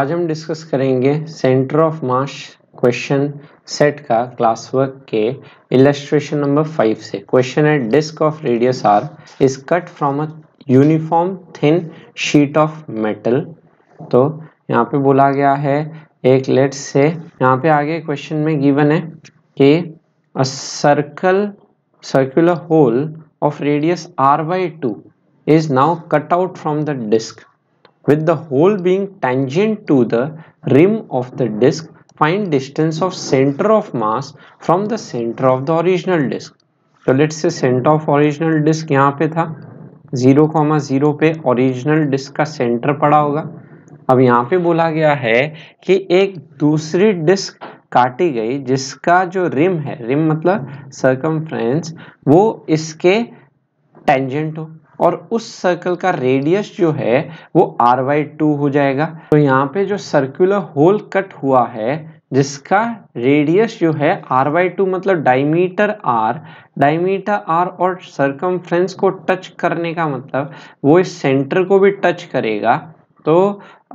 आज हम डिस्कस करेंगे centre of mass question set का क्लास वर्क के इलस्ट्रेशन नंबर फाइव से क्वेश्चन है disc of radius R is cut from a uniform thin sheet of metal तो यहाँ पे बोला गया है एक लेट से यहाँ पे आगे क्वेश्चन में गिवन है कि a circle circular hole of radius R by two is now cut out from the disc with the hole being tangent to the rim of the disk find distance of center of mass from the center of the original disk so let's say center of original disc yahan pe tha 0.0 pe original पे ka center pada hoga अब यहाँ पे बोला गया है कि एक दूसरी डिस्क काटी गई जिसका जो रिम है रिम मतलब सर्कम वो इसके टेंजेंट हो और उस सर्कल का रेडियस जो है वो आर वाई टू हो जाएगा तो यहाँ पे जो सर्कुलर होल कट हुआ है जिसका रेडियस जो है आर वाई टू मतलब डायमीटर आर डायमीटर आर और सर्कम को टच करने का मतलब वो इस सेंटर को भी टच करेगा तो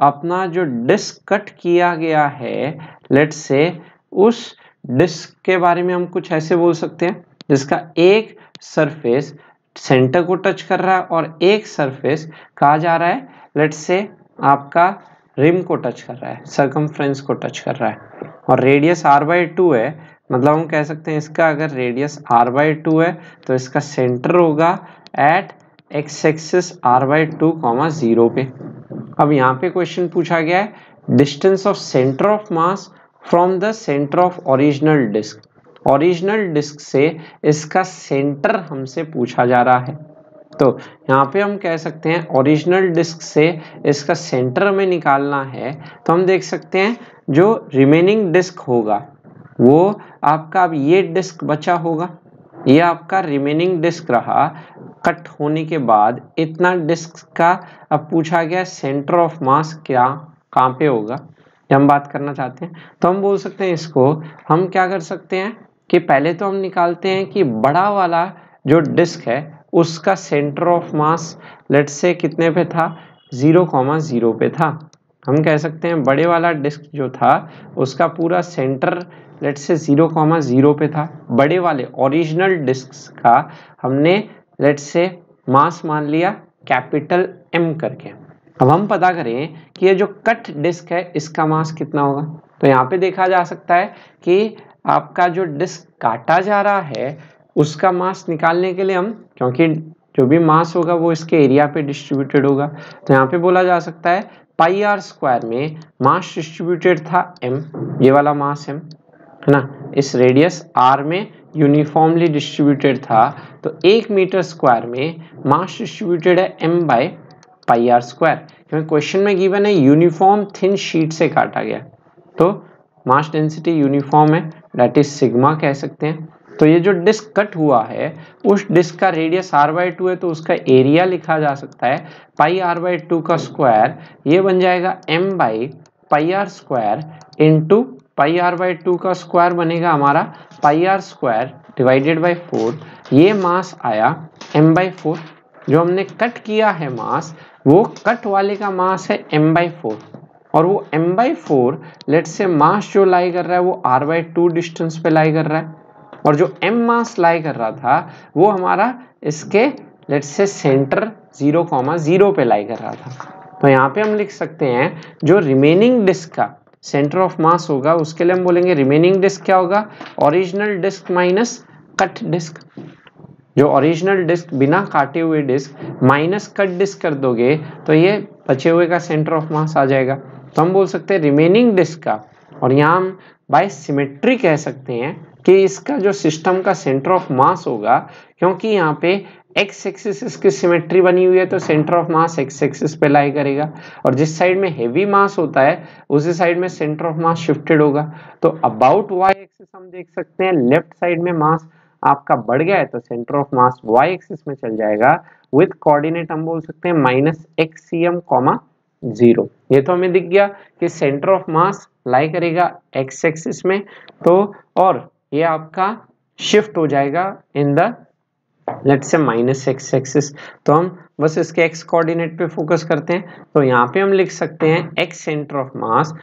अपना जो डिस्क कट किया गया है लेट से उस डिस्क के बारे में हम कुछ ऐसे बोल सकते हैं जिसका एक सरफेस सेंटर को टच कर रहा है और एक सरफेस कहा जा रहा है लेट से आपका रिम को टच कर रहा है सर्कमफ्रेंस को टच कर रहा है और रेडियस आर बाई टू है मतलब हम कह सकते हैं इसका अगर रेडियस आर बाई टू है तो इसका सेंटर होगा at X axis R by two comma zero पे अब यहाँ पे क्वेश्चन पूछा गया है distance of centre of mass from the centre of original disc original disc से इसका सेंटर हमसे पूछा जा रहा है तो यहाँ पे हम कह सकते हैं ओरिजिनल डिस्क से इसका सेंटर में निकालना है तो हम देख सकते हैं जो रिमेनिंग डिस्क होगा वो आपका अब ये डिस्क बचा होगा ये आपका रिमेनिंग डिस्क रहा कट होने के बाद इतना डिस्क का अब पूछा गया सेंटर ऑफ मास क्या कहाँ पे होगा हम बात करना चाहते हैं तो हम बोल सकते हैं इसको हम क्या कर सकते हैं कि पहले तो हम निकालते हैं कि बड़ा वाला जो डिस्क है उसका सेंटर ऑफ मास लेट से कितने पे था ज़ीरो कॉमा ज़ीरो पे था हम कह सकते हैं बड़े वाला डिस्क जो था उसका पूरा centre let's say zero comma zero पे था बड़े वाले ओरिजिनल डिस्क का हमने लेट से मास मान लिया कैपिटल एम करके अब हम पता करें कि ये जो कट डिस्क है इसका मास कितना होगा तो यहाँ पे देखा जा सकता है कि आपका जो डिस्क काटा जा रहा है उसका मास निकालने के लिए हम क्योंकि जो भी मास होगा वो इसके एरिया पे डिस्ट्रीब्यूटेड होगा तो यहाँ पे बोला जा सकता है पाई आर स्क्वायर में मास डिस्ट्रीब्यूटेड था एम ये वाला मास एम है ना इस रेडियस आर में यूनिफॉर्मली डिस्ट्रीब्यूटेड था तो एक मीटर स्क्वायर में मास डिस्ट्रीब्यूटेड है M by pi R square क्योंकि क्वेश्चन में गिवन है यूनिफॉर्म थिन शीट से काटा गया तो मास डेंसिटी यूनिफॉर्म है डेट इज सिग्मा कह सकते हैं तो ये जो डिस्क कट हुआ है उस डिस्क का रेडियस आर बाई टू है तो उसका एरिया लिखा जा सकता है पाई आर बाई टू का स्क्वायर ये बन जाएगा M by pi R square into pi are by two का स्क्वायर बनेगा हमारा pi R square divided by four ये मास आया एम बाई फोर जो हमने कट किया है मास वो कट वाले का मास है एम बाई फोर और वो m बाई फोर लेट से मास जो लाई कर रहा है वो r बाई टू डिस्टेंस पे लाई कर रहा है और जो m मास लाई कर रहा था वो हमारा इसके लेट से सेंटर जीरो कॉमा जीरो पे लाई कर रहा था तो यहाँ पे हम लिख सकते हैं जो रिमेनिंग डिस्क का सेंटर ऑफ मास होगा उसके लिए हम बोलेंगे रिमेनिंग डिस्क क्या होगा original disc minus cut disc जो ओरिजिनल डिस्क बिना काटे हुए डिस्क माइनस कट डिस्क कर दोगे तो ये बचे हुए का सेंटर ऑफ मास आ जाएगा तो हम बोल सकते हैं रिमेनिंग डिस्क का और यहाँ हम बाई सिमेट्री कह सकते हैं कि इसका जो सिस्टम का सेंटर ऑफ मास होगा क्योंकि यहाँ पे एक्स एक्सिस इसकी सिमेट्री बनी हुई है तो centre of mass X axis पे लाई करेगा और जिस साइड में हेवी मास होता है उसी साइड में सेंटर ऑफ मास शिफ्टेड होगा तो अबाउट वाई एक्सिस हम देख सकते हैं लेफ्ट साइड में मास आपका बढ़ गया है तो centre of mass Y axis में चल जाएगा विथ कोऑर्डिनेट हम बोल सकते हैं minus X C M comma zero ये तो हमें दिख गया कि सेंटर ऑफ मास लाई करेगा एक्स एक्सिस में तो और ये आपका शिफ्ट हो जाएगा in the let's say minus X axis तो हम बस इसके एक्स कोऑर्डिनेट पे फोकस करते हैं तो यहाँ पे हम लिख सकते हैं X centre of mass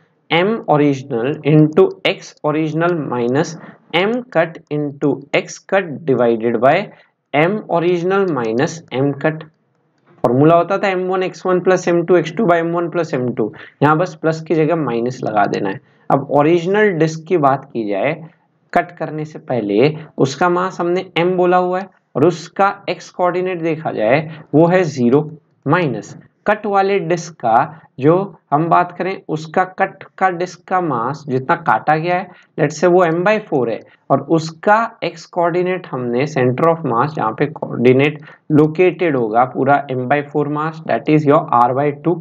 M original into X original minus M cut into X cut divided by M original minus M cut formula होता था M one X one plus M two X two by M one plus M two यहाँ बस plus की जगह minus लगा देना है अब ओरिजिनल डिस्क की बात की जाए कट करने से पहले उसका मास हमने एम बोला हुआ है और उसका एक्स कोऑर्डिनेट देखा जाए वो है जीरो माइनस कट वाले डिस्क का जो हम बात करें उसका कट का डिस्क का मास जितना काटा गया है लेट से वो एम बाई फोर है और उसका एक्स कोऑर्डिनेट हमने सेंटर ऑफ मास जहाँ पे कोऑर्डिनेट लोकेटेड होगा पूरा M by four mass that is your R by two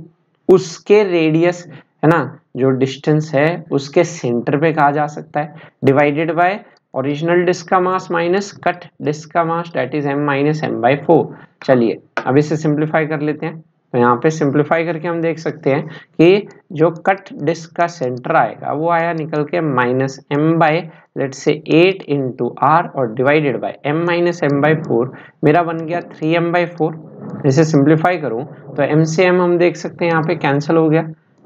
उसके रेडियस है ना जो डिस्टेंस है उसके सेंटर पे कहा जा सकता है डिवाइडेड बाय ओरिजिनल डिस्क का मास माइनस कट डिस्क का mass that is M minus M by four चलिए अब इसे सिंप्लीफाई कर लेते हैं तो यहाँ पे सिंप्लीफाई करके हम देख सकते हैं कि जो कट डिस्क का सेंटर आएगा वो आया निकल के minus M by late say eight into R और divided by M minus M by four मेरा बन गया थ्री एम बाई फोर इसे सिंप्लीफाई करूँ तो एम से एम हम देख सकते हैं यहाँ पे कैंसिल हो गया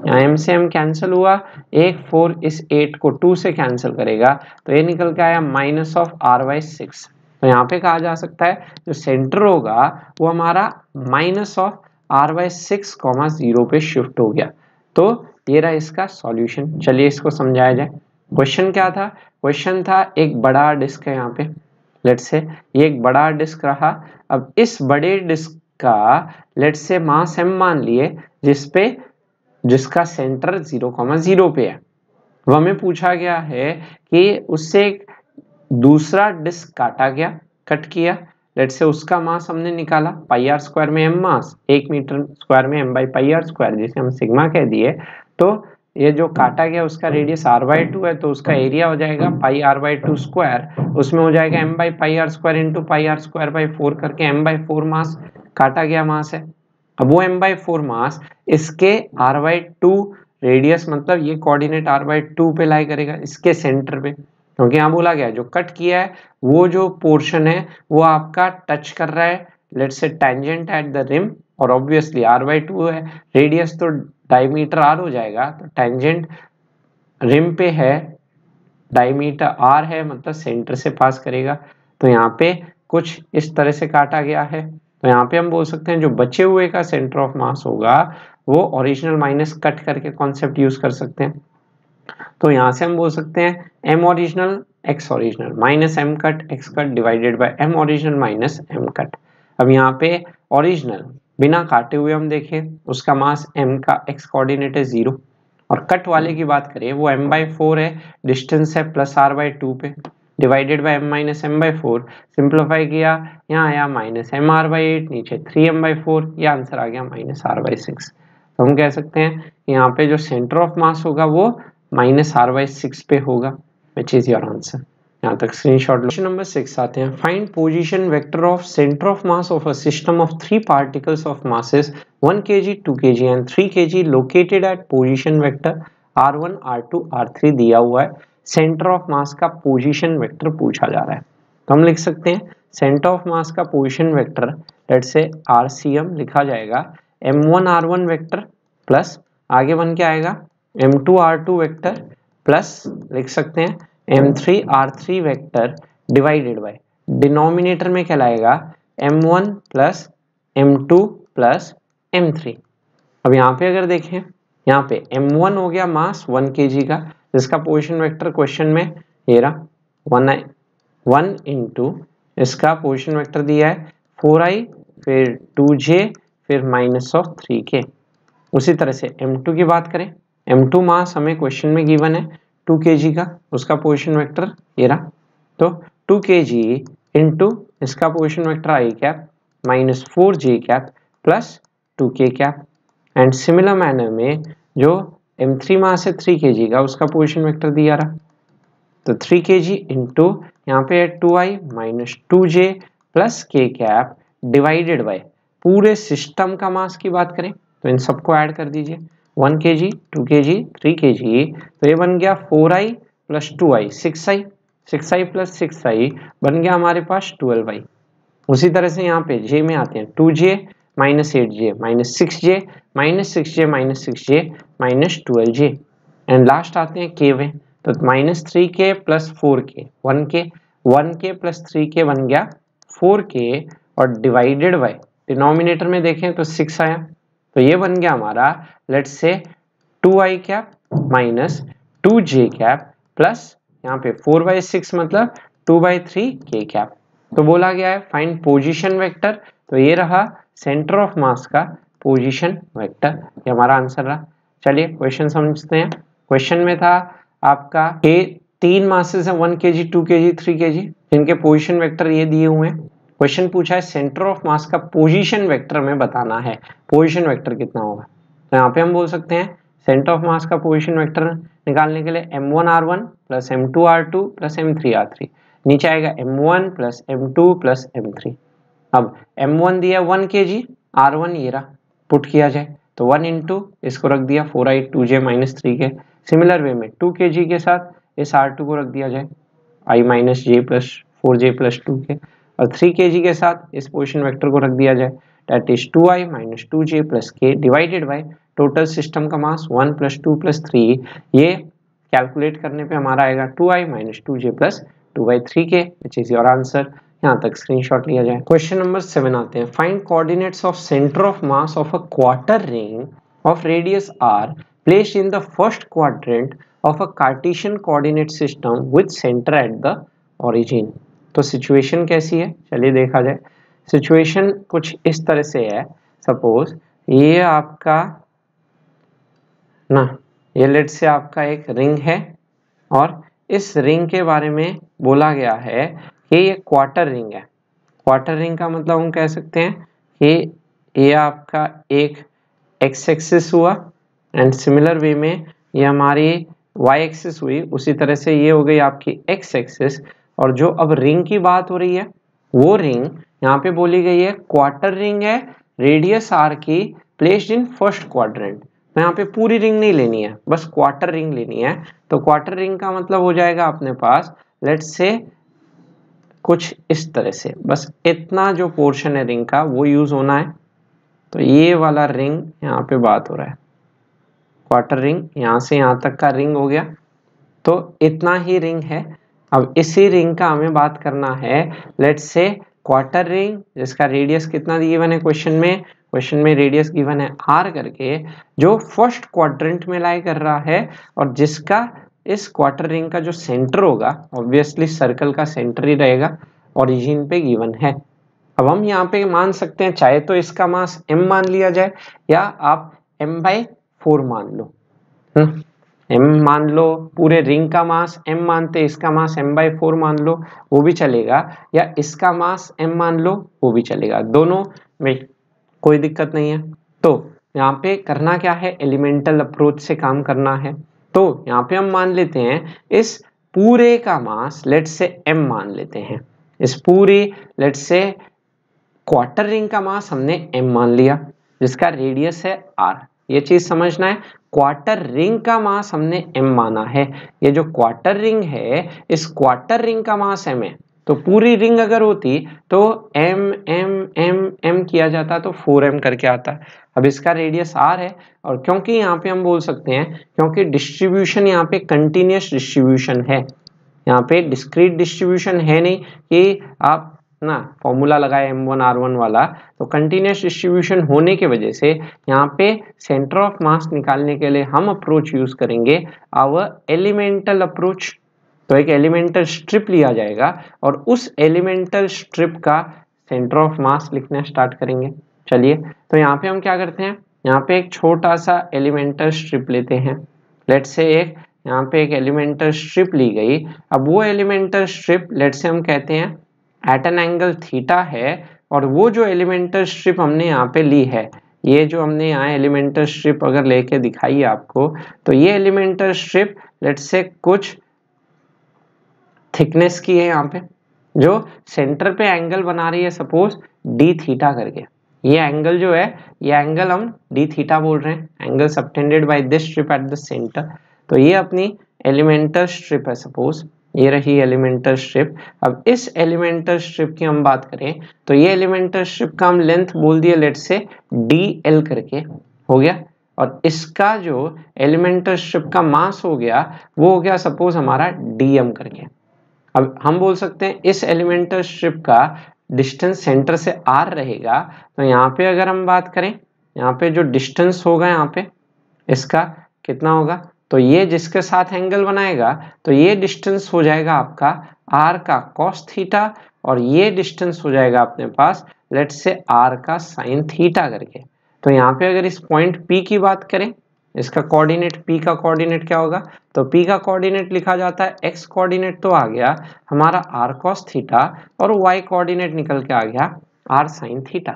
यहाँ एम से एम कैंसिल हुआ एक फोर इस एट को टू से कैंसिल करेगा तो ये निकल के आया minus of R by six तो यहाँ पे कहा जा सकता है जो सेंटर होगा वो हमारा minus of R by six comma zero पे शिफ्ट हो गया तो ये रहा इसका सॉल्यूशन चलिए इसको समझाया जाए क्वेश्चन क्या था क्वेश्चन था एक बड़ा डिस्क है यहाँ पे लेट्स से ये एक बड़ा डिस्क रहा अब इस बड़े डिस्क का लेट से मास एम मान लिए जिस पे जिसका सेंटर जीरो कॉमा जीरो पे है वह हमें पूछा गया है कि उससे एक दूसरा डिस्क काटा गया कट किया लेट से उसका मास हमने निकाला पाई आर स्क्वायर में एम मास एक मीटर स्क्वायर में M by pi R square जिसे हम सिग्मा कह दिए तो ये जो काटा गया उसका रेडियस आर बाई टू है तो उसका एरिया हो जाएगा pi are by two square उसमें हो जाएगा M by pi R square into pi R square by four करके एम बाई फोर मास काटा गया मास है अब वो एम बाई फोर मास इसके आर बाई टू रेडियस मतलब ये कोऑर्डिनेट आर बाई टू पे लाई करेगा इसके सेंटर पे क्योंकि यहां बोला गया जो कट किया है वो जो पोर्शन है वो आपका टच कर रहा है let's say tangent at the rim और ऑब्वियसली आर बाई टू है रेडियस तो डायमीटर आर हो जाएगा तो टेंजेंट रिम पे है डायमीटर आर है मतलब सेंटर से पास करेगा तो यहाँ पे कुछ इस तरह से काटा गया है तो यहाँ पे हम बोल सकते हैं जो बचे हुए का सेंटर ऑफ मास होगा वो ओरिजिनल माइनस कट करके कॉन्सेप्ट यूज कर सकते हैं तो यहाँ से हम बोल सकते हैं M original X original minus M cut X cut divided by M original minus M cut अब यहाँ पे ओरिजिनल बिना काटे हुए हम देखें उसका मास एम का एक्स कोऑर्डिनेट है ज़ीरो और कट वाले की बात करें वो एम बाई फोर है डिस्टेंस है प्लस आर बाई टू पे divided by M minus M by four simplify किया यहाँ आया minus M are by eight नीचे थ्री एम बाई फोर ये आंसर आ गया माइनस आर बाई सिक्स तो हम कह सकते हैं यहाँ पे जो सेंटर ऑफ मास होगा वो माइनस आर वाई सिक्स पे होगा विच इज योर आंसर यहाँ तक स्क्रीनशॉट क्वेश्चन नंबर सिक्स आते हैं find position vector of centre of mass of a system of three particles of masses one K G two K G and three K G located at position vector two R three दिया हुआ है centre of mass का position vector पूछा जा रहा है तो हम लिख सकते हैं सेंटर ऑफ मास का position vector let's say R C M लिखा जाएगा M one R one vector plus आगे बन क्या आएगा M two R two vector plus लिख सकते हैं M three R three vector divided by denominator में क्या लाएगा M one plus M two plus M three अब यहाँ पे अगर देखें यहाँ पे एम वन हो गया मास वन के जी का जिसका पोजिशन वेक्टर क्वेश्चन में ये रहा वन आई वन टू इसका पोजिशन वेक्टर दिया है फोर आई फिर टू जे फिर माइनस ऑफ थ्री के उसी तरह से एम टू की बात करें एम टू मास हमें क्वेश्चन में गिवन है टू के जी का उसका पोजिशन वेक्टर ये रहा तो टू के जी इसका position vector I cap minus four J cap plus two K cap and similar manner में जो एम थ्री मास है थ्री के जी का उसका पोजिशन वेक्टर दिया रहा तो थ्री के जी इंटू यहाँ पे two I minus two J plus K cap divided by पूरे सिस्टम का मास की बात करें तो इन सबको ऐड कर दीजिए one K G two K जी थ्री के जी तो ये बन गया four I plus two I six I six I plus six I बन गया हमारे पास ट्वेल्व आई उसी तरह से यहाँ पे जे में आते हैं two J minus eight J minus six J minus six J minus six J minus twelve J and last आते हैं के में तो minus three K plus four K one K one K plus three K बन गया four के और divided by denominator में देखें तो सिक्स आया तो ये बन गया हमारा let's say two I cap minus two J cap plus यहाँ पे फोर बाई सिक्स मतलब two by three K cap तो बोला गया है फाइंड पोजीशन वेक्टर तो ये रहा सेंटर ऑफ मास का पोजीशन वेक्टर ये हमारा आंसर रहा चलिए क्वेश्चन समझते हैं क्वेश्चन में था आपका ए तीन मासेस है one K G two K जी थ्री के जी जिनके पोजिशन वैक्टर ये दिए हुए हैं क्वेश्चन पूछा है सेंटर ऑफ मास का पोजीशन वेक्टर में बताना है पोजीशन वेक्टर कितना होगा तो यहाँ पे हम बोल सकते हैं सेंटर ऑफ मास का पोजीशन वेक्टर निकालने के लिए M one R one plus M two R two plus M three R three नीचे आएगा M one plus M two plus M three अब एम वन दिया one K G are one ये रहा put किया जाए तो वन इंटू इसको रख दिया four I two J minus three K similar way में टू के जी के साथ इस आर टू को रख दिया जाए I minus J plus four J plus two K और थ्री के जी के साथ इस पोजिशन वैक्टर को रख दिया जाए that is two I minus two J plus K divided by total system का mass one plus two plus three ये कैलकुलेट करने पे हमारा आएगा two I minus two J plus two by three K which is your answer यहाँ तक screenshot लिया जाए क्वेश्चन नंबर सेवन आते हैं find coordinates of centre of mass of a quarter ring of radius R place in the first quadrant of a Cartesian coordinate system with centre at the origin. तो situation कैसी है चलिए देखा जाए situation कुछ इस तरह से है सपोज ये आपका ना ये लेट से आपका एक रिंग है और इस रिंग के बारे में बोला गया है कि ये क्वार्टर रिंग है क्वार्टर रिंग का मतलब हम कह सकते हैं कि ये आपका एक एक्स एक्सिस हुआ एंड सिमिलर वे में ये हमारी वाई एक्सिस हुई उसी तरह से ये हो गई आपकी एक्स एक्सिस और जो अब रिंग की बात हो रही है वो रिंग यहाँ पे बोली गई है क्वार्टर रिंग है रेडियस आर की प्लेस्ड इन फर्स्ट क्वाड्रेंट तो यहाँ पे पूरी रिंग नहीं लेनी है बस क्वार्टर रिंग लेनी है तो क्वार्टर रिंग का मतलब हो जाएगा अपने पास लेट से कुछ इस तरह से बस इतना जो पोर्शन है रिंग का वो यूज होना है तो ये वाला रिंग यहाँ पे बात हो रहा है क्वार्टर रिंग यहाँ से यहाँ तक का रिंग हो गया तो इतना ही रिंग है अब इसी रिंग का हमें बात करना है लेट्स से क्वार्टर रिंग जिसका रेडियस कितना गिवन है क्वेश्चन में क्वेश्चन में रेडियस गिवन है आर करके जो फर्स्ट क्वाड्रेंट में लाई कर रहा है और जिसका इस क्वार्टर रिंग का जो सेंटर होगा ऑब्वियसली सर्कल का सेंटर ही रहेगा ओरिजिन पे गिवन है अब हम यहाँ पे मान सकते हैं चाहे तो इसका मास एम मान लिया जाए या आप एम बाई फोर मान लो हुँ? हम्म? एम मान लो पूरे रिंग का मास एम मानते इसका मास एम बाई फोर मान लो वो भी चलेगा या इसका मास एम मान लो वो भी चलेगा दोनों में कोई दिक्कत नहीं है तो यहाँ पे करना क्या है एलिमेंटल अप्रोच से काम करना है तो यहाँ पे हम मान लेते हैं इस पूरे का मास लेट से एम मान लेते हैं इस पूरे लेट से क्वार्टर रिंग का मास हमने एम मान लिया जिसका रेडियस है आर ये चीज समझना है क्वार्टर रिंग का मास हमने एम माना है ये जो क्वार्टर रिंग है इस क्वार्टर रिंग का मास एम है तो पूरी रिंग अगर होती तो एम एम एम एम किया जाता तो फोर एम करके आता अब इसका रेडियस आर है और क्योंकि यहाँ पे हम बोल सकते हैं क्योंकि डिस्ट्रीब्यूशन यहाँ पे कंटिन्यूस डिस्ट्रीब्यूशन है यहाँ पे डिस्क्रीट डिस्ट्रीब्यूशन है नहीं कि आप ना फॉर्मूला लगाए एम वन आर वन वाला तो कंटिन्यूस डिस्ट्रीब्यूशन होने की वजह से यहाँ पे सेंटर ऑफ मास निकालने के लिए हम अप्रोच यूज करेंगे आवर एलिमेंटल अप्रोच तो एक एलिमेंटल स्ट्रिप लिया जाएगा और उस एलिमेंटल स्ट्रिप का सेंटर ऑफ मास लिखना स्टार्ट करेंगे चलिए तो यहाँ पे हम क्या करते हैं यहाँ पे एक छोटा सा एलिमेंटल स्ट्रिप लेते हैं लेट से एक यहाँ पे एक एलिमेंटल स्ट्रिप ली गई अब वो एलिमेंटल स्ट्रिप लेट से हम कहते हैं एट एन एंगल थीटा है और वो जो एलिमेंटल स्ट्रिप हमने यहाँ पे ली है ये जो हमने यहाँ एलिमेंटल स्ट्रिप अगर लेके दिखाई आपको तो ये एलिमेंटल स्ट्रिप लेट से कुछ थिकनेस की है यहाँ पे जो सेंटर पे एंगल बना रही है सपोज डी थीटा करके ये एंगल जो है ये एंगल हम डी थीटा बोल रहे हैं angle subtended by this strip at the centre तो ये अपनी एलिमेंटल स्ट्रिप है सपोज ये रही एलिमेंटर स्ट्रिप अब इस एलिमेंटर स्ट्रिप की हम बात करें तो ये एलिमेंटर स्ट्रिप का हम लेंथ बोल दिया लेट से डी एल करके हो गया और इसका जो एलिमेंटर स्ट्रिप का मास हो गया वो हो गया सपोज हमारा डी एम करके अब हम बोल सकते हैं इस एलिमेंटर स्ट्रिप का डिस्टेंस सेंटर से आर रहेगा तो यहाँ पे अगर हम बात करें यहाँ पे जो डिस्टेंस होगा यहाँ पे इसका कितना होगा तो ये जिसके साथ एंगल बनाएगा तो ये डिस्टेंस हो जाएगा आपका आर का कॉस थीटा और ये डिस्टेंस हो जाएगा अपने पास लेट से आर का साइन थीटा करके तो यहाँ पे अगर इस पॉइंट पी की बात करें इसका कोऑर्डिनेट पी का कोऑर्डिनेट क्या होगा तो पी का कोऑर्डिनेट लिखा जाता है एक्स कोऑर्डिनेट तो आ गया हमारा आर कॉस थीटा और वाई कोऑर्डिनेट निकल के आ गया आर साइन थीटा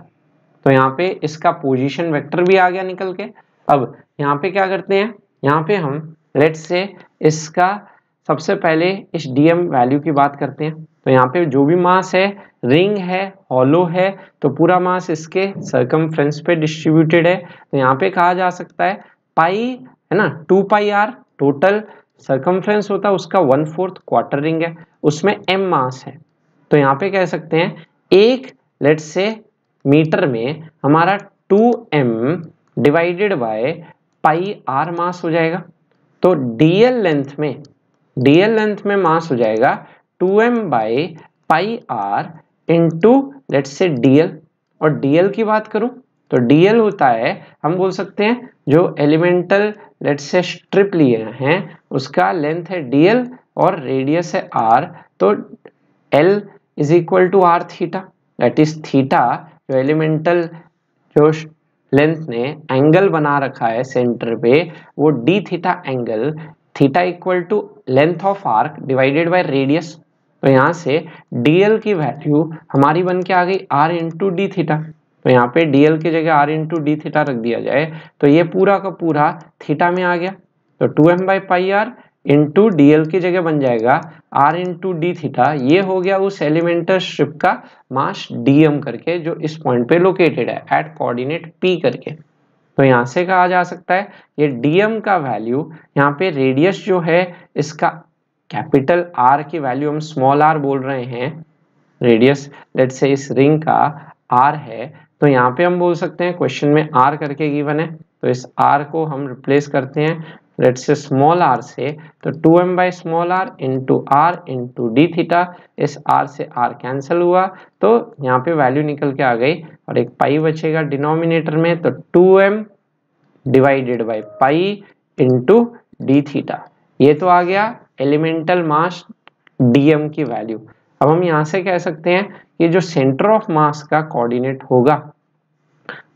तो यहाँ पे इसका पोजीशन वेक्टर भी आ गया निकल के अब यहाँ पे क्या करते हैं यहाँ पे हम लेट से इसका सबसे पहले इस डीएम वैल्यू की बात करते हैं तो यहाँ पे जो भी मास है रिंग है हॉलो है तो पूरा मास इसके सरकम पे डिस्ट्रीब्यूटेड है तो यहाँ पे कहा जा सकता है पाई है ना two pi R total circum होता है उसका वन फोर्थ क्वार्टर रिंग है उसमें एम मास है तो यहाँ पे कह सकते हैं एक लेट से मीटर में हमारा two M divided by pi are mass हो जाएगा तो डीएल लेंथ में डीएल लेंथ में मास हो जाएगा two M by pi are into let's say DL और डीएल की बात करूं तो डीएल होता है हम बोल सकते हैं जो एलिमेंटल लेट से स्ट्रिप लिए हैं उसका लेंथ है डीएल और रेडियस है आर तो L is equal to are theta that is theta जो एलिमेंटल जो लेंथ ने एंगल बना रखा है सेंटर पे वो D theta angle theta equal to length of arc divided by radius तो यहाँ से डीएल की वैल्यू हमारी बन के आ गई आर इंटू डी थीटा तो यहाँ पे डीएल की जगह आर इंटू डी थीटा रख दिया जाए तो ये पूरा का पूरा थीटा में आ गया तो two M by pi are into DL की जगह बन जाएगा आर इंटू डी थीटा ये हो गया उस एलिमेंटल स्ट्रिप का मास डीएम करके जो इस पॉइंट पे लोकेटेड है एट कोऑर्डिनेट पी करके तो यहां से कहा जा सकता है ये डीएम का वैल्यू यहाँ पे रेडियस जो है इसका कैपिटल आर की वैल्यू हम स्मॉल आर बोल रहे हैं रेडियस लेट से इस रिंग का आर है तो यहाँ पे हम बोल सकते हैं क्वेश्चन में आर करके गिवन है तो इस आर को हम रिप्लेस करते हैं लेट्स से स्मॉल आर से तो two M by small R into R into D theta इस आर से आर कैंसिल हुआ तो यहाँ पे वैल्यू निकल के आ गई और एक पाई बचेगा डिनोमिनेटर में तो two M divided by pi into D theta ये तो आ गया एलिमेंटल मास एम की वैल्यू अब हम यहाँ से कह सकते हैं कि जो सेंटर ऑफ मास का कोऑर्डिनेट होगा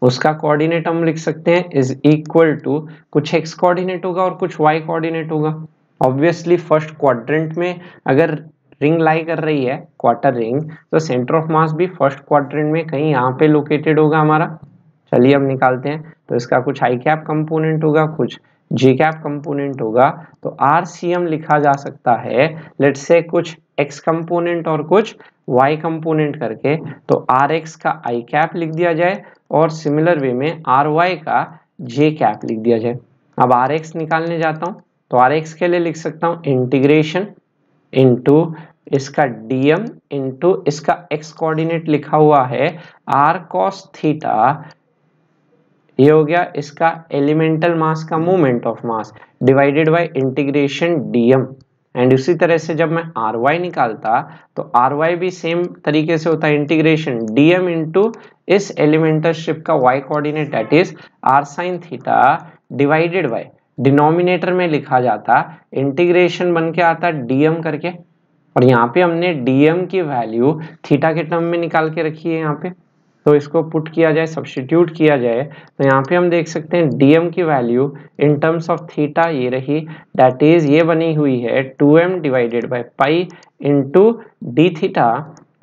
उसका कोऑर्डिनेट हम लिख सकते हैं इज इक्वल टू कुछ एक्स कोऑर्डिनेट होगा और कुछ वाई कोऑर्डिनेट होगा ऑब्वियसली फर्स्ट क्वाड्रेंट में अगर रिंग लाई कर रही है क्वार्टर रिंग तो सेंटर ऑफ मास भी फर्स्ट क्वाड्रेंट में कहीं यहाँ पे लोकेटेड होगा हमारा चलिए हम निकालते हैं तो इसका कुछ आई कैप कंपोनेंट होगा कुछ जी कैप कंपोनेंट होगा तो आर सी एम लिखा जा सकता है लेट से कुछ एक्स कंपोनेंट और कुछ वाई कंपोनेंट करके तो आर एक्स का आई कैप लिख दिया जाए और सिमिलर वे में आर वाई का जे कैप लिख दिया जाए अब आर एक्स निकालने जाता हूँ तो आर एक्स के लिए लिख सकता हूँ इंटीग्रेशन इंटू इसका डीएम इंटू इसका एक्स कोऑर्डिनेट लिखा हुआ है आर कॉस थीटा ये हो गया इसका एलिमेंटल मास का moment of mass divided by integration DM and उसी तरह से जब मैं आर वाई निकालता तो आर वाई भी सेम तरीके से होता है इंटीग्रेशन डी एम इंटू इस एलिमेंटल शिप का Y coordinate that is R sine theta divided by denominator में लिखा जाता इंटीग्रेशन बन के आता डीएम करके और यहाँ पे हमने डीएम की वैल्यू थीटा के टर्म में निकाल के रखी है यहाँ पे तो इसको पुट किया जाए सब्सटीट्यूट किया जाए तो यहाँ पे हम देख सकते हैं डीएम की value in terms of theta ये रही डैट इज ये बनी हुई है 2m M divided by pi into D theta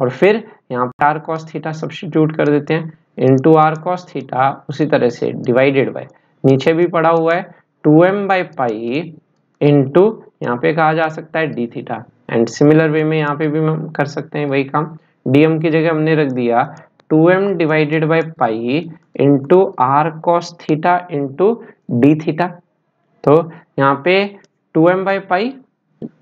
और फिर यहाँ पे आर कॉस थीटा सब्सटीट्यूट कर देते हैं इंटू आर कॉस थीटा उसी तरह से डिवाइडेड बाय नीचे भी पड़ा हुआ है two M by pi into यहाँ पे कहा जा सकता है D theta and similar way में यहाँ पे भी हम कर सकते हैं वही काम डीएम की जगह हमने रख दिया two M divided by pi into R cos theta into D theta तो यहाँ पे two M by pi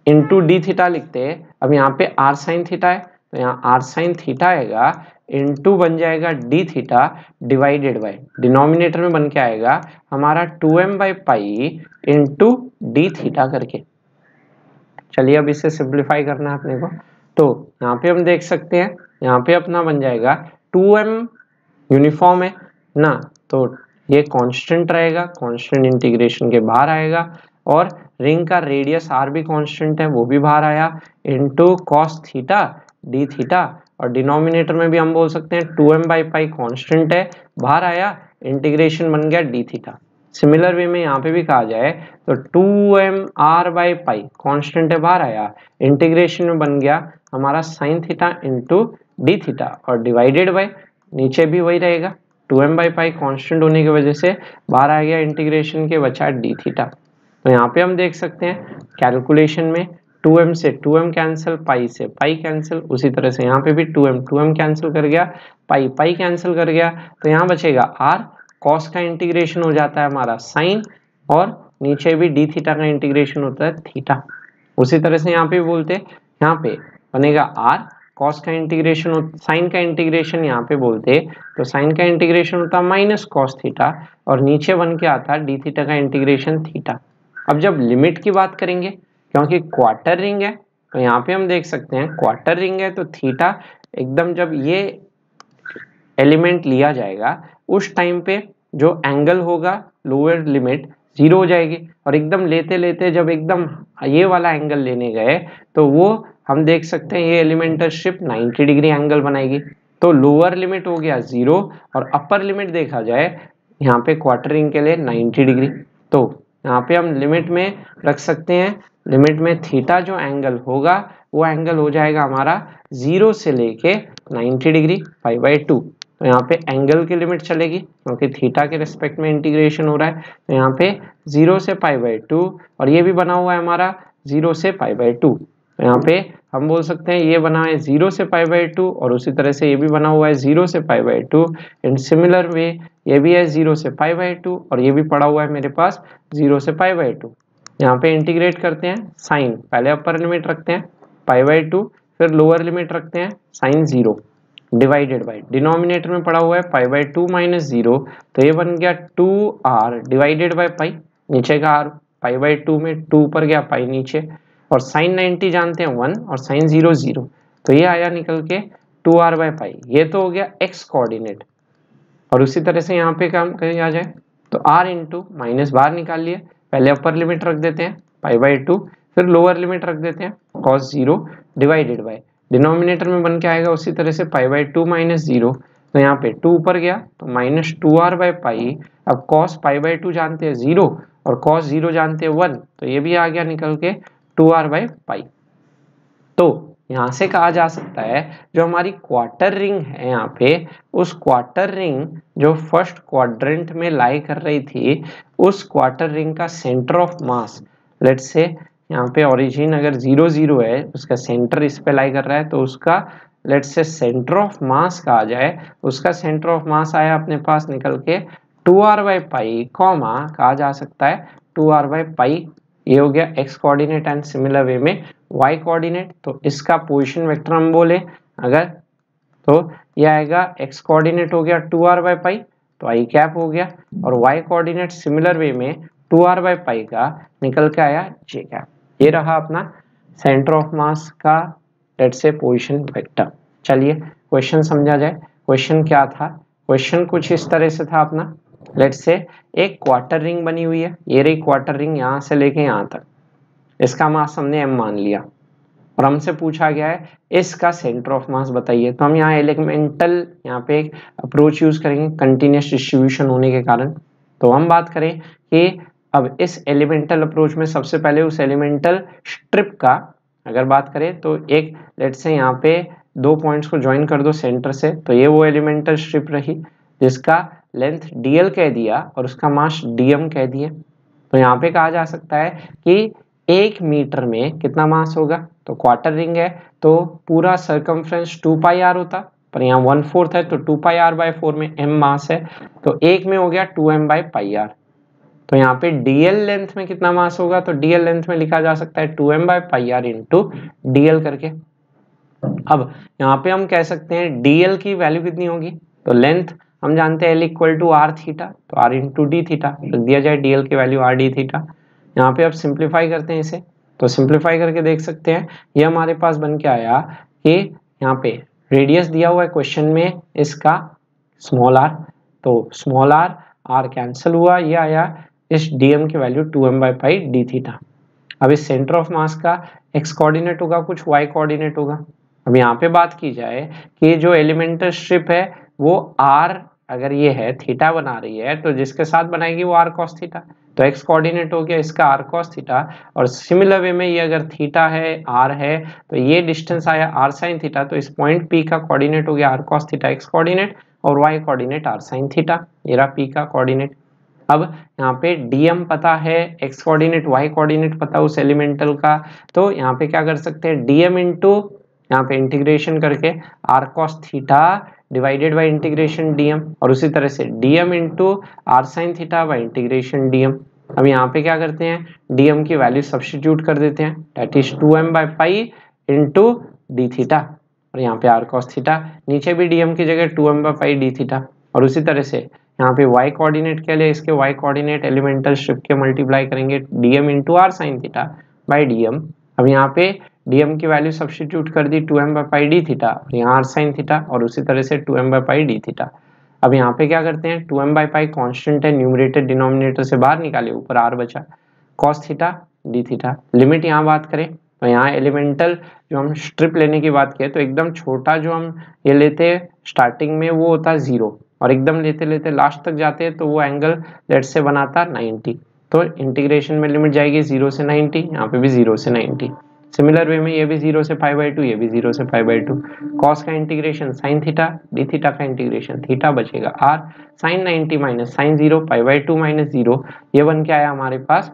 into D theta लिखते हैं अब यहाँ पे आर साइन थीटा है तो यहाँ आर साइन थीटा आएगा इंटू बन जाएगा D theta divided by denominator में बन के आएगा हमारा two M by pi into D theta करके चलिए अब इसे सिंप्लीफाई करना है अपने को तो यहाँ पे हम देख सकते हैं यहाँ पे अपना बन जाएगा टू एम यूनिफॉर्म है ना तो ये कांस्टेंट रहेगा कांस्टेंट इंटीग्रेशन के बाहर आएगा और रिंग का रेडियस आर भी कांस्टेंट है वो भी बाहर आया into cos theta D theta और डिनोमिनेटर में भी हम बोल सकते हैं two M by pi constant है बाहर आया इंटीग्रेशन बन गया डी थीटा सिमिलर वे में यहाँ पे भी कहा जाए तो two m are by pi constant है बाहर आया इंटीग्रेशन में बन गया हमारा sine theta into D theta और डिवाइडेड बाई नीचे भी वही रहेगा two M by pi constant होने की वजह से बाहर आ गया इंटीग्रेशन के बचा डी थीटा तो यहाँ पे हम देख सकते हैं कैलकुलेशन में 2m से 2m कैंसिल पाई से पाई कैंसिल उसी तरह से यहाँ पे भी 2m 2m कैंसिल कर गया पाई पाई कैंसिल कर गया तो यहाँ बचेगा r कॉस का इंटीग्रेशन हो जाता है हमारा साइन और नीचे भी डी थीटा का इंटीग्रेशन होता है थीटा उसी तरह से यहाँ पे बोलते यहाँ पे बनेगा आर कॉस का इंटीग्रेशन साइन का इंटीग्रेशन यहाँ पे बोलते तो साइन का इंटीग्रेशन होता है माइनस कॉस थीटा और नीचे बन के आता है डी थीटा का इंटीग्रेशन थीटा अब जब लिमिट की बात करेंगे क्योंकि क्वार्टर रिंग है तो यहाँ पे हम देख सकते हैं क्वार्टर रिंग है तो थीटा एकदम जब ये एलिमेंट लिया जाएगा उस टाइम पे जो एंगल होगा लोअर लिमिट ज़ीरो हो जाएगी और एकदम लेते लेते जब एकदम ये वाला एंगल लेने गए तो वो हम देख सकते हैं ये एलिमेंटल शिप 90 डिग्री एंगल बनाएगी तो लोअर लिमिट हो गया ज़ीरो और अपर लिमिट देखा जाए यहाँ पे क्वार्टरिंग के लिए 90 डिग्री तो यहाँ पे हम लिमिट में रख सकते हैं लिमिट में थीटा जो एंगल होगा वो एंगल हो जाएगा हमारा ज़ीरो से लेके ninety degree five by two तो यहाँ पे एंगल की लिमिट चलेगी क्योंकि थीटा के रिस्पेक्ट में इंटीग्रेशन हो रहा है तो यहाँ पे जीरो से पाई बाई टू और ये भी बना हुआ है हमारा जीरो से पाई बाई टू तो यहाँ पे हम बोल सकते हैं ये बना है जीरो से पाई बाई टू और उसी तरह से ये भी बना हुआ है जीरो से pi by two and similar way ये भी है जीरो से पाई बाई टू और ये भी पड़ा हुआ है मेरे पास जीरो से पाई बाई टू यहाँ पे इंटीग्रेट करते हैं साइन पहले अपर लिमिट रखते हैं पाई बाई टू फिर लोअर लिमिट रखते हैं sine zero divided by denominator में पड़ा हुआ है pi by two minus zero तो ये बन गया two r divided by pi नीचे का आर पाई बाई टू में टू ऊपर गया पाई नीचे और साइन नाइन्टी जानते हैं वन और साइन जीरो जीरो तो ये आया निकल के टू आर बाई पाई ये तो हो गया एक्स कोऑर्डिनेट और उसी तरह से यहाँ पे काम कहीं आ जाए तो आर इंटू माइनस बाहर निकाल लिए पहले अपर लिमिट रख देते हैं पाई बाई टू फिर लोअर लिमिट रख देते हैं cos zero divided by denominator में बन के आएगा उसी तरह से pi by two minus zero तो यहाँ पे टू ऊपर गया तो minus two are by pi अब कॉस पाई बाई टू जानते हैं जीरो और कॉस जीरो जानते हैं वन तो ये भी आ गया निकल के टू आर बाई पाई तो यहाँ से कहा जा सकता है जो हमारी क्वार्टर रिंग है यहाँ पे उस क्वार्टर रिंग जो फर्स्ट क्वाड्रेंट में लाई कर रही थी उस क्वार्टर रिंग का centre of mass let's say यहाँ पे ओरिजिन अगर जीरो जीरो है उसका सेंटर इस पे लाई कर रहा है तो उसका लेट से सेंटर ऑफ मास का आ जाए उसका सेंटर ऑफ मास आया अपने पास निकल के two are by pi comma कहा जा सकता है टू आर बाई पाई ये हो गया x coordinate and similar way में वाई कोऑर्डिनेट तो इसका पोजिशन वेक्टर हम बोले अगर तो ये आएगा एक्स कोऑर्डिनेट हो गया टू आर बाई पाई तो आई कैप हो गया और वाई कोऑर्डिनेट सिमिलर वे में टू आर बाई पाई का निकल के आया जे कैप ये रहा अपना सेंटर ऑफ मास का लेट से पोजिशन वेक्टर चलिए क्वेश्चन समझा जाए क्वेश्चन क्या था क्वेश्चन कुछ इस तरह से था अपना लेट से एक क्वार्टर रिंग बनी हुई है ये रही क्वार्टर रिंग यहाँ से लेके यहाँ तक इसका मास हमने एम मान लिया और हमसे पूछा गया है इसका सेंटर ऑफ मास बताइए तो हम यहाँ एलिमेंटल यहाँ पे अप्रोच यूज करेंगे कंटिन्यूस डिस्ट्रीब्यूशन होने के कारण तो हम बात करें कि अब इस एलिमेंटल अप्रोच में सबसे पहले उस एलिमेंटल स्ट्रिप का अगर बात करें तो एक लेट से यहाँ पे दो पॉइंट्स को ज्वाइन कर दो सेंटर से तो ये वो एलिमेंटल स्ट्रिप रही जिसका लेंथ डीएल कह दिया और उसका मास डीएम कह दिया तो यहाँ पे कहा जा सकता है कि एक मीटर में कितना मास होगा तो क्वार्टर रिंग है तो पूरा सर्कमफ्रेंस टू पाई आर होता पर यहाँ वन फोर्थ है तो two pi are by four में एम मास है तो एक में हो गया two M by pi r तो यहाँ पे डीएल लेंथ में कितना मास होगा तो डीएल लेंथ में लिखा जा सकता है two M by pi are into dl करके अब यहाँ पे हम कह सकते हैं डीएल की वैल्यू कितनी होगी तो लेंथ हम जानते हैं l equal to are theta तो आर इंटू डी थीटा तो दिया जाए डीएल की वैल्यू आर डी थीटा यहाँ पे आप सिंप्लीफाई करते हैं इसे तो सिंप्लीफाई करके देख सकते हैं ये हमारे पास बन के आया कि यहाँ पे रेडियस दिया हुआ है क्वेश्चन में इसका स्मॉल आर तो स्मॉल आर आर कैंसिल हुआ ये आया इस डीएम की value two M by pi d theta अब इस सेंटर ऑफ मास का एक्स कोऑर्डिनेट होगा कुछ वाई कोऑर्डिनेट होगा अब यहाँ पे बात की जाए कि जो एलिमेंटल स्ट्रिप है वो आर अगर ये है थीटा बना रही है तो जिसके साथ बनाएगी वो आर कॉस थीटा तो एक्स कोऑर्डिनेट हो गया इसका आर कॉस थीटा और सिमिलर वे में ये अगर थीटा है आर है तो ये डिस्टेंस आया आर साइन थीटा तो इस पॉइंट पी का कोऑर्डिनेट हो गया r cos theta x coordinate और Y coordinate r sine theta ये रहा पी का कोऑर्डिनेट अब यहाँ पे डीएम पता है एक्स कोऑर्डिनेट वाई कोऑर्डिनेट पता उस एलिमेंटल का तो यहाँ पे क्या कर सकते हैं डीएम इंटू यहाँ पे इंटीग्रेशन करके r cos theta divided by integration dm और उसी तरह से dm into r sine theta by integration dm अब यहाँ पे क्या करते हैं डीएम की वैल्यू सब्सटीट्यूट कर देते हैं that is two m by pi into D theta और यहाँ पे आर कॉस थीटा नीचे भी डीएम की जगह two m by pi d theta और उसी तरह से यहाँ पे y कोऑर्डिनेट क्या लिया इसके y कोऑर्डिनेट एलिमेंटल शिप के मल्टीप्लाई करेंगे dm into r sine theta by d अब यहाँ पे dm की वैल्यू सब्सटीट्यूट कर दी 2m m by pi d theta यहाँ r साइन थीटा और उसी तरह से 2m m by pi d theta अब यहाँ पे क्या करते हैं 2m m by pi constant है न्यूमरेटर डिनोमिनेटर से बाहर निकाले ऊपर r बचा cos theta d theta limit यहाँ बात करें तो यहाँ एलिमेंटल जो हम स्ट्रिप लेने की बात करें तो एकदम छोटा जो हम ये लेते हैं स्टार्टिंग में वो होता है जीरो और एकदम लेते लेते लास्ट तक जाते हैं तो वो तो एंगल लेट से बनाता 90 तो इंटीग्रेशन में लिमिट जाएगी जीरो से 90 यहाँ पे भी जीरो से 90 सिमिलर वे में ये भी जीरो से फाइव बाई टू ये भी जीरो से फाइव बाई टू कॉस का integration sine theta D theta का इंटीग्रेशन थीटा बचेगा r sine ninety minus sine zero five by two minus zero ये बन के आया हमारे पास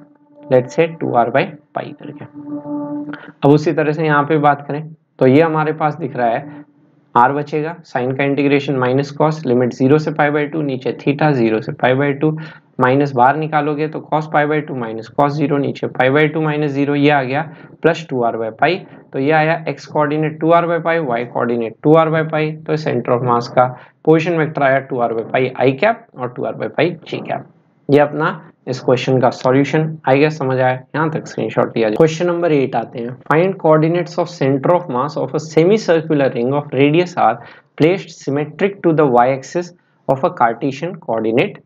late say two are by pi करके अब उसी तरह से यहाँ पे बात करें तो ये हमारे पास दिख रहा है आर बचेगा साइन का integration minus cos limit zero से पाई बाई टू नीचे थीटा जीरो से पाई बाई टू माइनस बार निकालोगे तो cos pi by two minus cos zero नीचे pi by two minus zero ये आ गया plus two are by pi तो ये आया x coordinate two are by pi y coordinate two are by pi तो सेंटर ऑफ मास का position vector आया two are by pi i cap और two are by pi G cap ये अपना इस क्वेश्चन का सॉल्यूशन आई गेस समझ आया यहाँ तक स्क्रीनशॉट लिया जाए क्वेश्चन नंबर एट आते हैं find coordinates of centre of mass of a semi circular ring of radius r placed symmetric to the y axis of a Cartesian coordinate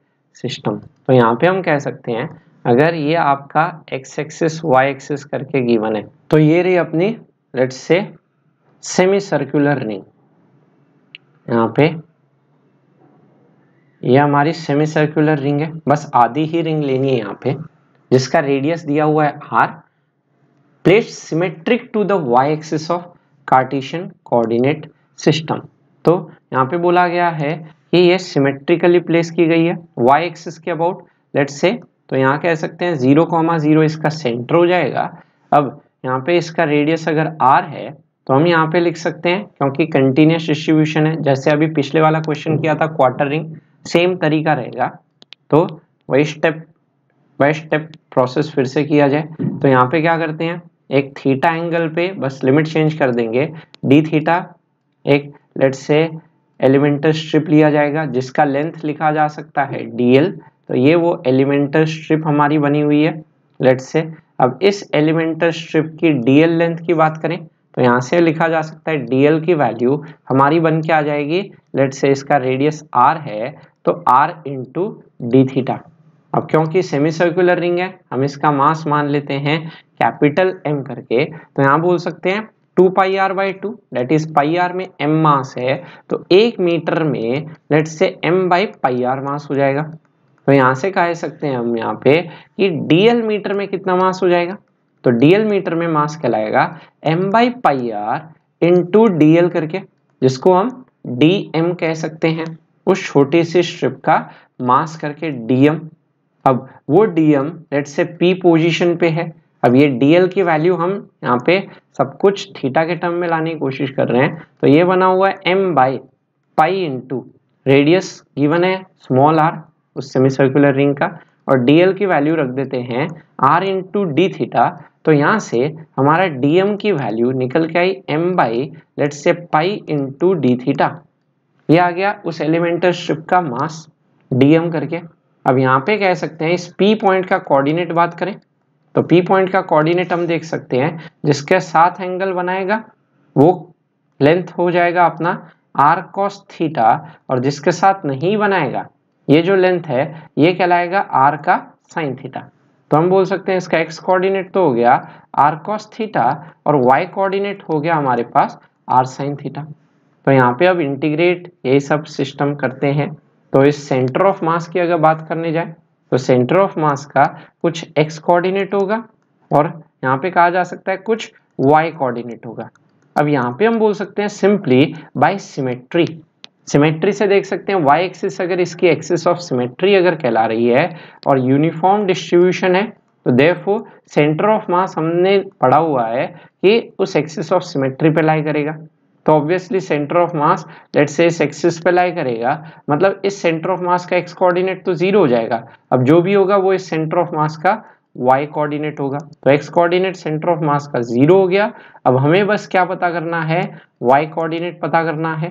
system तो यहाँ पे हम कह सकते हैं अगर ये आपका एक्स एक्सिस वाई एक्सिस करके गिवन है तो ये रही अपनी let's say semi circular ring यहाँ पे ये हमारी सेमी सर्कुलर रिंग है बस आधी ही रिंग लेनी है यहाँ पे जिसका रेडियस दिया हुआ है r place symmetric to the y axis of Cartesian coordinate system तो यहाँ पे बोला गया है कि ये सिमेट्रिकली प्लेस की गई है वाई एक्सिस के अबाउट लेट से तो यहाँ कह सकते हैं जीरो कॉमा जीरो इसका सेंटर हो जाएगा अब यहाँ पे इसका रेडियस अगर आर है तो हम यहाँ पे लिख सकते हैं क्योंकि कंटिन्यूस डिस्ट्रीब्यूशन है जैसे अभी पिछले वाला क्वेश्चन किया था क्वार्टर रिंग सेम तरीका रहेगा तो वही स्टेप वही स्टेप प्रोसेस फिर से किया जाए तो यहाँ पे क्या करते हैं एक थीटा एंगल पे बस लिमिट चेंज कर देंगे डी थीटा एक लेट से एलिमेंटल स्ट्रिप लिया जाएगा जिसका लेंथ लिखा जा सकता है डीएल तो ये वो एलिमेंटल स्ट्रिप हमारी बनी हुई है लेट से अब इस एलिमेंटल स्ट्रिप की डीएल लेंथ की बात करें तो यहाँ से लिखा जा सकता है डीएल की वैल्यू हमारी बन के आ जाएगी लेट से इसका रेडियस आर है तो आर इंटू डी थीटा अब क्योंकि सेमी सर्कुलर रिंग है हम इसका मास मान लेते हैं कैपिटल एम करके तो यहाँ बोल सकते हैं two pi are by two that is pi r में एम मास है तो एक मीटर में let say m by pi are mass हो जाएगा तो यहाँ से कह सकते हैं हम यहाँ पे कि डीएल मीटर में कितना मास हो जाएगा तो डीएल मीटर में मास कहलाएगा m by pi are into dl करके जिसको हम डी एम कह सकते हैं उस छोटे से स्ट्रिप का मास करके डीएम अब वो dm let say p position पे है अब ये डीएल की वैल्यू हम यहाँ पे सब कुछ थीटा के टर्म में लाने की कोशिश कर रहे हैं तो ये बना हुआ है m by pi into radius given है स्मॉल आर उस सेमी सर्कुलर रिंग का और डीएल की वैल्यू रख देते हैं आर इंटू डी थीटा तो यहाँ से हमारा डीएम की वैल्यू निकल के आई एम बाई लेट से पाई इंटू डी थीटा ये आ गया उस एलिमेंटल स्ट्रिप का मास डीएम करके अब यहाँ पे कह सकते हैं इस पी पॉइंट का कोऑर्डिनेट बात करें तो पी पॉइंट का कोऑर्डिनेट हम देख सकते हैं जिसके साथ एंगल बनाएगा वो लेंथ हो जाएगा अपना आर कॉस थीटा और जिसके साथ नहीं बनाएगा ये जो लेंथ है ये कहलाएगा आर का साइन थीटा तो हम बोल सकते हैं इसका एक्स कोऑर्डिनेट तो हो गया आर कॉस थीटा और वाई कोऑर्डिनेट हो गया हमारे पास आर साइन थीटा तो यहाँ पे अब इंटीग्रेट यही सब सिस्टम करते हैं तो इस सेंटर ऑफ मास की अगर बात करने जाए तो सेंटर ऑफ मास का कुछ एक्स कोऑर्डिनेट होगा और यहाँ पे कहा जा सकता है कुछ वाई कोऑर्डिनेट होगा अब यहाँ पे हम बोल सकते हैं सिंपली बाय सिमेट्री सिमेट्री से देख सकते हैं वाई एक्सिस अगर इसकी एक्सिस ऑफ सिमेट्री अगर कहला रही है और यूनिफॉर्म डिस्ट्रीब्यूशन है तो देखो सेंटर ऑफ मास हमने पढ़ा हुआ है कि उस एक्सिस ऑफ सिमेट्री पे लाई करेगा तो obviously centre of mass let say इस एक्सिस पे लाई करेगा मतलब इस सेंटर ऑफ मास का एक्स कोऑर्डिनेट तो जीरो हो जाएगा अब जो भी होगा वो इस सेंटर ऑफ मास का वाई कोऑर्डिनेट होगा तो x coordinate centre of mass का जीरो हो गया अब हमें बस क्या पता करना है वाई कोऑर्डिनेट पता करना है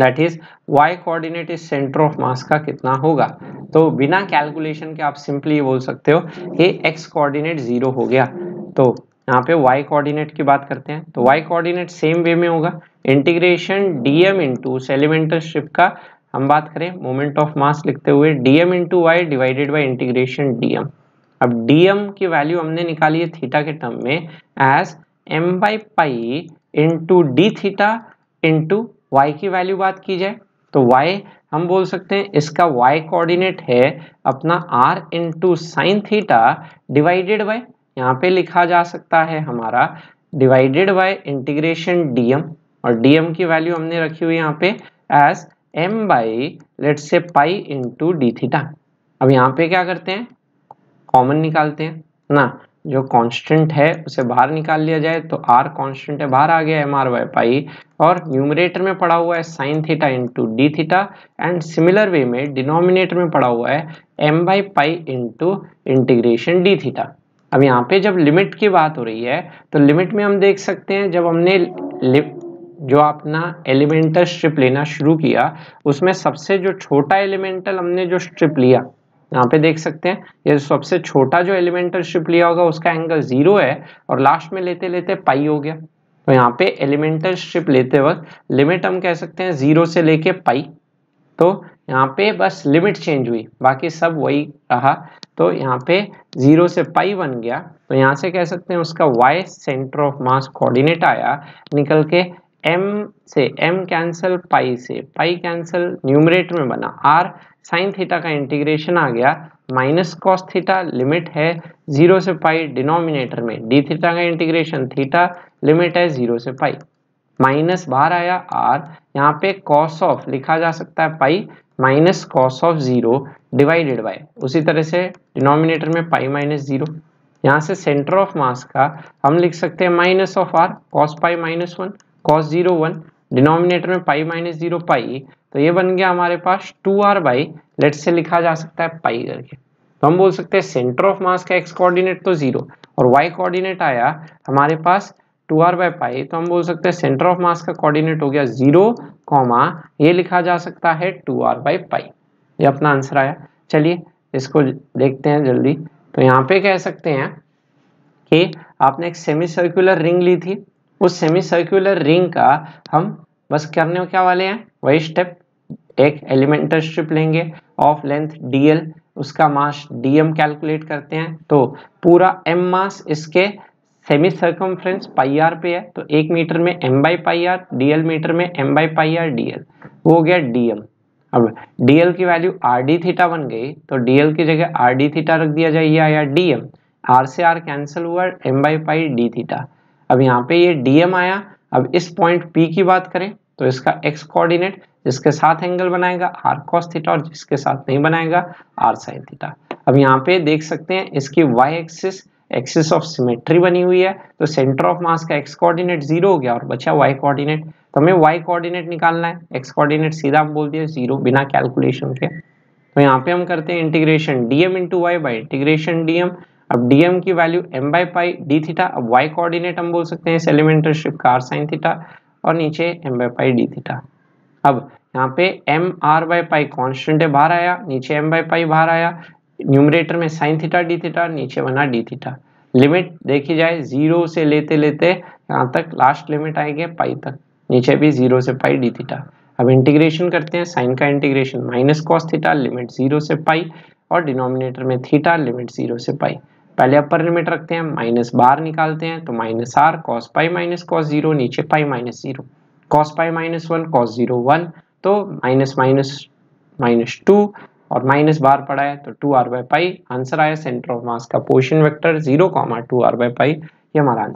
that is y coordinate is centre of mass का कितना होगा तो बिना कैलकुलेशन के आप सिंपली बोल सकते हो कि x कोऑर्डिनेट जीरो हो गया तो यहाँ पे y कोऑर्डिनेट की बात करते हैं तो y कोऑर्डिनेट सेम वे में होगा इंटीग्रेशन dm इंटू उस एलिमेंटल शिप का हम बात करें मोमेंट ऑफ मास लिखते हुए dm into y divided by integration dm अब dm की वैल्यू हमने निकाली है थीटा के टर्म में as m by pi into D theta into y की वैल्यू बात की जाए तो y हम बोल सकते हैं इसका y कोऑर्डिनेट है अपना r into sine theta divided by यहाँ पे लिखा जा सकता है हमारा डिवाइडेड बाय इंटीग्रेशन डीएम और डीएम की वैल्यू हमने रखी हुई यहाँ पे एज एम बाई लेट से पाई इंटू डी थीटा अब यहाँ पे क्या करते हैं कॉमन निकालते हैं ना जो कांस्टेंट है उसे बाहर निकाल लिया जाए तो आर कांस्टेंट है बाहर आ गया एम आर वाई पाई और न्यूमरेटर में पड़ा हुआ है sine theta into D theta and similar way में डिनोमिनेटर में पड़ा हुआ है m by pi into integration d theta अब यहाँ पे जब लिमिट की बात हो रही है तो लिमिट में हम देख सकते हैं जब हमने जो अपना एलिमेंटल स्ट्रिप लेना शुरू किया उसमें सबसे जो छोटा एलिमेंटल हमने जो स्ट्रिप लिया यहाँ पे देख सकते हैं ये सबसे छोटा जो एलिमेंटल स्ट्रिप लिया होगा उसका एंगल जीरो है और लास्ट में लेते लेते पाई हो गया तो यहाँ पे एलिमेंटल स्ट्रिप लेते वक्त लिमिट हम कह सकते हैं जीरो से लेके पाई तो यहाँ पे बस लिमिट चेंज हुई बाकी सब वही रहा तो यहाँ पे जीरो से पाई बन गया तो यहाँ से कह सकते हैं उसका y centre of mass coordinate आया निकल के एम से एम कैंसिल पाई से पाई कैंसिल न्यूमरेटर में बना आर साइन थीटा का इंटीग्रेशन आ गया माइनस कॉस थीटा लिमिट है जीरो से पाई डिनोमिनेटर में डी थीटा का इंटीग्रेशन थीटा लिमिट है जीरो से पाई माइनस बाहर आया आर यहाँ पे कॉस ऑफ लिखा जा सकता है pi minus cos of zero divided by उसी तरह से डिनोमिनेटर में पाई माइनस जीरो यहाँ से सेंटर ऑफ मास का हम लिख सकते हैं minus of r cos pi minus one cos zero one denominator में पाई माइनस जीरो पाई तो ये बन गया हमारे पास two are by late say लिखा जा सकता है पाई करके तो हम बोल सकते हैं सेंटर ऑफ मास का एक्स कोऑर्डिनेट तो जीरो और वाई कोऑर्डिनेट आया हमारे पास टू आर बाय पाई तो हम बोल सकते हैं सेंटर ऑफ मास का कोऑर्डिनेट हो गया जीरो कॉमा ये लिखा जा सकता है टू आर बाई पाई ये अपना आंसर आया चलिए इसको देखते हैं जल्दी तो यहाँ पे कह सकते हैं कि आपने एक सेमी सर्कुलर रिंग ली थी उस सेमी सर्कुलर रिंग का हम बस करने हो क्या वाले हैं वही स्टेप एक एलिमेंटल स्ट्रिप लेंगे ऑफ लेंथ डीएल उसका मास डीएम कैलकुलेट करते हैं तो पूरा एम मास इसके सेमी सर्कमफ्रेंस पाई आर पे है तो एक मीटर में M by pi r dl metre में M by pi r dl वो हो गया डीएम अब डीएल की वैल्यू आर डी थीटा बन गई तो डीएल की जगह आर डी थीटा रख दिया जाए या आया डीएम आर से आर कैंसिल हुआ m by pi d theta अब यहाँ पे ये डीएम आया अब इस पॉइंट पी की बात करें तो इसका एक्स कोऑर्डिनेट जिसके साथ एंगल बनाएगा आर कॉस थीटा और जिसके साथ नहीं बनाएगा आर साइन थीटा अब यहाँ पे देख सकते हैं इसकी y axis axis of symmetry बनी हुई है तो सेंटर ऑफ मास का एक्स कोऑर्डिनेट जीरो हो गया और बचा वाई कोऑर्डिनेट तो हमें वाई कोऑर्डिनेट निकालना है एक्स कोऑर्डिनेट सीधा हम बोल दिया जीरो बिना कैलकुलेशन के तो यहाँ पे हम करते हैं integration D M into y by integration D m अब डी एम की value m by pi d theta अब वाई कोऑर्डिनेट हम बोल सकते हैं एलिमेंटर शिप का आर साइन थीटा और नीचे m by pi d theta अब यहाँ पे m are by pi constant है बाहर आया नीचे एम बाई पाई बाहर आया न्यूमरेटर में साइन थीटा डी थीटा नीचे बना डी थीटा लिमिट देखी जाए जीरो से लेते लेते यहाँ तक लास्ट लिमिट आएंगे पाई तक नीचे भी जीरो से पाई डी थीटा अब इंटीग्रेशन करते हैं साइन का integration minus cos theta limit zero से पाई और डिनोमिनेटर में थीटा लिमिट जीरो से पाई पहले अपर लिमिट रखते हैं माइनस बार निकालते हैं तो minus R cos pi minus cos zero नीचे pi minus zero cos pi minus one cos zero one तो माइनस माइनस माइनस टू और माइनस बार पड़ा है तो two are by pi answer आया सेंटर ऑफ मास का portion vector zero comma two are by pi ये हमारा